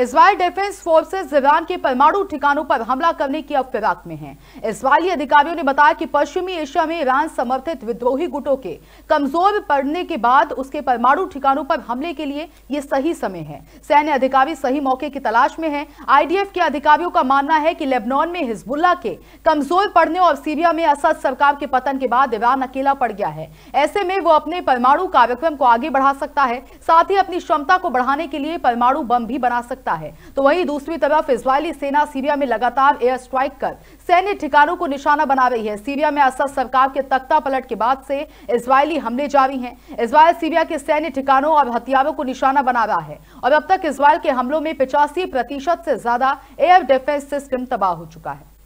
Israel defence forces Iran के परमाणु ठिकानों पर हमला करने की अब फिराक में है इसराइली अधिकारियों ने बताया कि पश्चिमी एशिया में ईरान समर्थित विद्रोही गुटों के कमजोर पड़ने के बाद उसके परमाणु ठिकानों पर हमले के लिए ये सही समय है सैन्य अधिकारी सही मौके की तलाश में है आईडीएफ के अधिकारियों का मानना है की लेबनान में हिजबुल्ला के कमजोर पड़ने और सीरिया में असद सरकार के पतन के बाद ईरान अकेला पड़ गया है ऐसे में वो अपने परमाणु कार्यक्रम को आगे बढ़ा सकता है साथ ही अपनी क्षमता को बढ़ाने के लिए परमाणु बम भी बना सकता सकता है तो वहीं दूसरी तरफ इसराइली सेना सीरिया में लगातार एयर स्ट्राइक कर सैन्य ठिकानों को निशाना बना रही है सीरिया में असद सरकार के तख्ता पलट के बाद से इसराइली हमले जारी हैं इसराइल सीरिया के सैन्य ठिकानों और हथियारों को निशाना बना रहा है और अब तक इसराइल के हमलों में पिचासी प्रतिशत से ज्यादा एयर डिफेंस सिस्टम तबाह हो चुका है